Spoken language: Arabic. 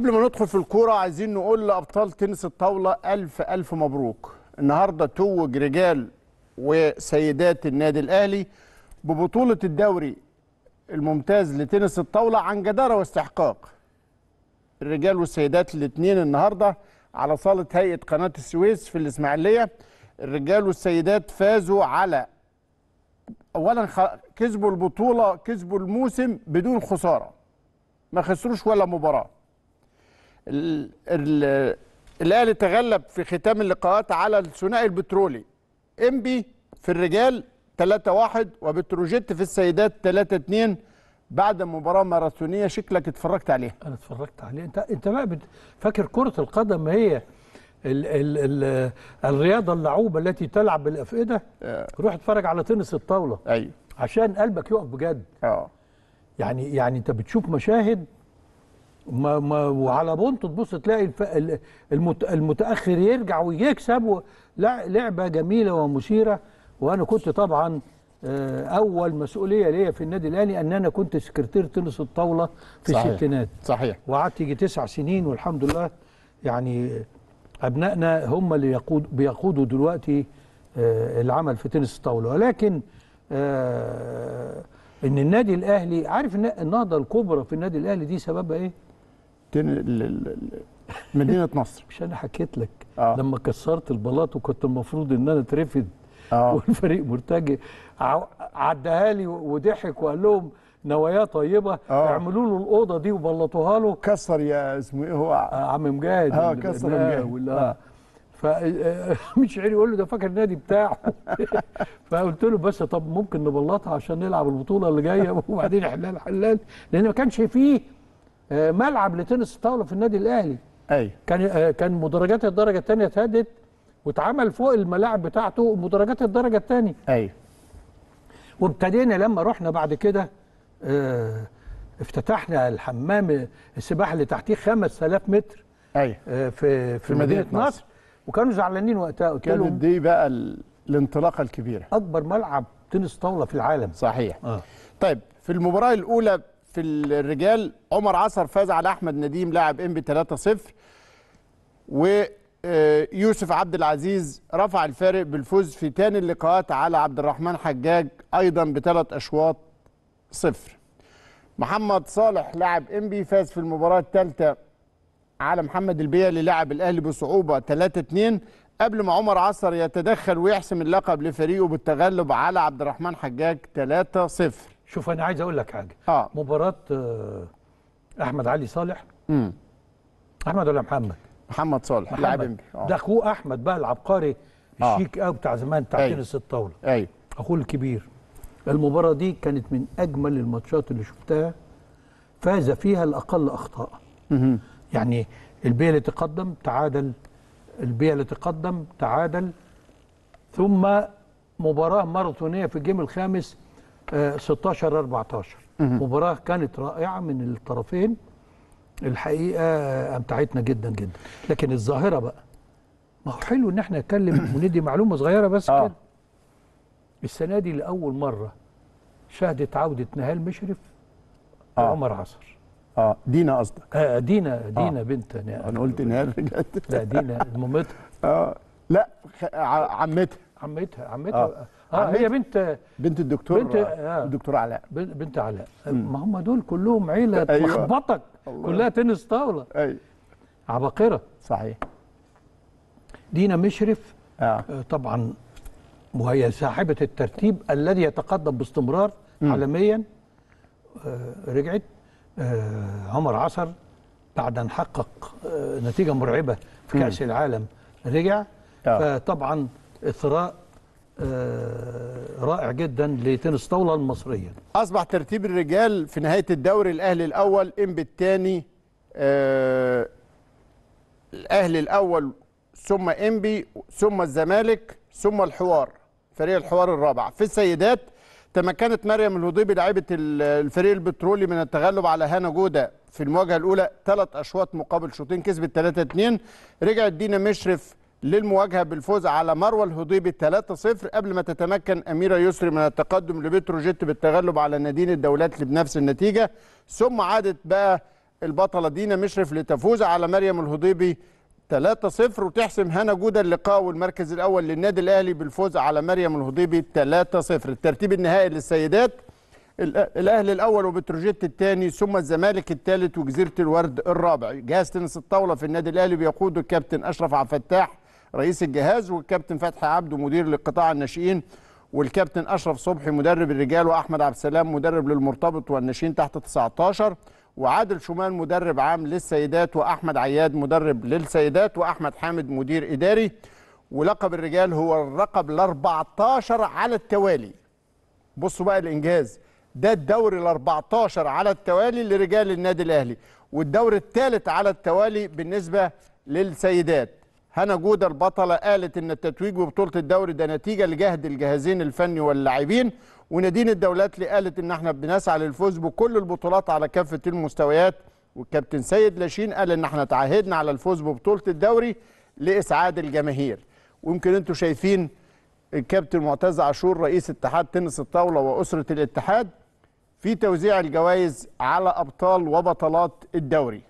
قبل ما ندخل في الكوره عايزين نقول لابطال تنس الطاوله الف الف مبروك النهارده توج رجال وسيدات النادي الاهلي ببطوله الدوري الممتاز لتنس الطاوله عن جداره واستحقاق الرجال والسيدات الاثنين النهارده على صاله هيئه قناه السويس في الاسماعيليه الرجال والسيدات فازوا على اولا كسبوا البطوله كسبوا الموسم بدون خساره ما خسروش ولا مباراه الاهلي تغلب في ختام اللقاءات على الثنائي البترولي امبي في الرجال 3-1 وبتروجيت في السيدات 3-2 بعد مباراه ماراثونيه شكلك اتفرجت عليها انا اتفرجت عليها انت انت بقى بت... فاكر كره القدم هي ال ال ال الرياضه اللعوبه التي تلعب بالافئده آه. روح اتفرج على تنس الطاوله ايوه عشان قلبك يقف بجد اه يعني يعني انت بتشوف مشاهد ما ما وعلى بونت تبص تلاقي المت المتاخر يرجع ويكسب لا لعبه جميله ومثيره وانا كنت طبعا آه، اول مسؤوليه ليا في النادي الاهلي ان انا كنت سكرتير تنس الطاوله في صحيح. الستينات صحيح وقعدت يجي تسع سنين والحمد لله يعني ابنائنا هم اللي يقود بيقودوا دلوقتي آه، العمل في تنس الطاوله ولكن آه، ان النادي الاهلي عارف النهضه الكبرى في النادي الاهلي دي سببها ايه؟ مدينه نصر مش انا حكيت لك آه. لما كسرت البلاط وكنت المفروض ان انا اترفد آه. والفريق مرتجي عدها لي وضحك وقال لهم نوايا طيبه آه. اعملوا له الاوضه دي وبلطوها له كسر يا اسمه ايه هو آه، عم مجاهد اه كسر مجاهد آه. فمش آه، عارف يقول له ده فاكر النادي بتاعه فقلت له بس طب ممكن نبلطها عشان نلعب البطوله اللي جايه وبعدين حلال حلال لان ما كانش فيه آه، ملعب لتنس الطاوله في النادي الاهلي ايوه كان آه، كان مدرجات الدرجه الثانيه اتهدت واتعمل فوق الملاعب بتاعته مدرجات الدرجه الثانيه ايوه وابتدينا لما رحنا بعد كده اه افتتحنا الحمام السباحه اللي تحتيه 5000 متر ايوه اه في في مدينه نصر, نصر. وكانوا زعلانين وقتها قلت كانت دي بقى الانطلاقه الكبيره اكبر ملعب تنس طاوله في العالم صحيح آه. طيب في المباراه الاولى في الرجال عمر عصر فاز على احمد نديم لاعب انبي 3-0 ويوسف آه، عبد العزيز رفع الفارق بالفوز في ثاني اللقاءات على عبد الرحمن حجاج ايضا بثلاث اشواط صفر محمد صالح لاعب انبي فاز في المباراه الثالثه على محمد البيع للاعب الاهلي بصعوبه 3-2 قبل ما عمر عصر يتدخل ويحسم اللقب لفريقه بالتغلب على عبد الرحمن حجاج 3-0 شوف انا عايز اقول لك حاجه آه. مباراه آه، احمد علي صالح امم احمد ولا محمد محمد صالح لاعب آه. ده اخوه احمد بقى العبقري آه. الشيك قوي بتاع زمان بتاع تنس الطاوله ايوه اخوه الكبير المباراه دي كانت من اجمل الماتشات اللي شفتها فاز فيها الاقل اخطاء مم. يعني البيه اللي تقدم تعادل البيه اللي تقدم تعادل ثم مباراه ماراثونيه في الجيم الخامس 16 14 مباراه كانت رائعه من الطرفين الحقيقه امتعتنا جدا جدا لكن الظاهره بقى ما هو حلو ان احنا نتكلم وندي معلومه صغيره بس آه. كده السنه دي لاول مره شهدت عوده نهال مشرف آه. عمر عصر اه دينا قصدك آه دينا آه، دينا آه. بنت انا قلت نهال رجعت لا دينا مامتها اه لا عمتها عمتها عمتها آه. آه هي بنت بنت الدكتور بنت آه, آه. الدكتور علاء بنت علاء ما هم دول كلهم عيله أيوة. كلها تنس طاوله أيوة. عباقره صحيح دينا مشرف آه. آه، طبعا وهي صاحبه الترتيب الذي يتقدم باستمرار م. عالميا آه رجعت آه عمر عصر بعد ان حقق آه نتيجه مرعبه في كاس العالم رجع آه. فطبعا إثراء آه، رائع جدا لتنس طاولة المصرية أصبح ترتيب الرجال في نهاية الدوري الأهلي الأول ام الثاني آه، الأهلي الأول ثم إنبي ثم الزمالك ثم الحوار فريق الحوار الرابع في السيدات تمكنت مريم الهضيبي لاعبة الفريق البترولي من التغلب على هانا جودة في المواجهة الأولى ثلاث أشواط مقابل شوطين كسبت 3-2 رجعت دينا مشرف للمواجهة بالفوز على مروى الهضيبي 3-0 قبل ما تتمكن أميرة يسري من التقدم لبتروجيت بالتغلب على نادين الدولات بنفس النتيجة ثم عادت بقى البطلة دينا مشرف لتفوز على مريم الهضيبي 3-0 وتحسم هنا جودة اللقاء والمركز الأول للنادي الأهلي بالفوز على مريم الهضيبي 3-0 الترتيب النهائي للسيدات الأهلي الأول وبتروجيت الثاني ثم الزمالك الثالث وجزيرة الورد الرابع جهاز تنس الطاولة في النادي الأهلي بيقوده الكابتن أشرف عبد الفتاح رئيس الجهاز والكابتن فتحي عبده مدير لقطاع الناشئين والكابتن اشرف صبحي مدرب الرجال واحمد عبد السلام مدرب للمرتبط والناشئين تحت 19 وعادل شومان مدرب عام للسيدات واحمد عياد مدرب للسيدات واحمد حامد مدير اداري ولقب الرجال هو اللقب ال 14 على التوالي بصوا بقى الانجاز ده الدوري ال 14 على التوالي لرجال النادي الاهلي والدوري الثالث على التوالي بالنسبه للسيدات هنا جودة البطلة قالت إن التتويج ببطولة الدوري ده نتيجة لجهد الجهازين الفني واللاعبين ونادين الدولات اللي قالت إن إحنا بنسعى للفوز بكل البطولات على كافة المستويات والكابتن سيد لاشين قال إن إحنا تعهدنا على الفوز ببطولة الدوري لإسعاد الجماهير ويمكن أنتم شايفين الكابتن معتز عاشور رئيس اتحاد تنس الطاولة وأسرة الاتحاد في توزيع الجوائز على أبطال وبطلات الدوري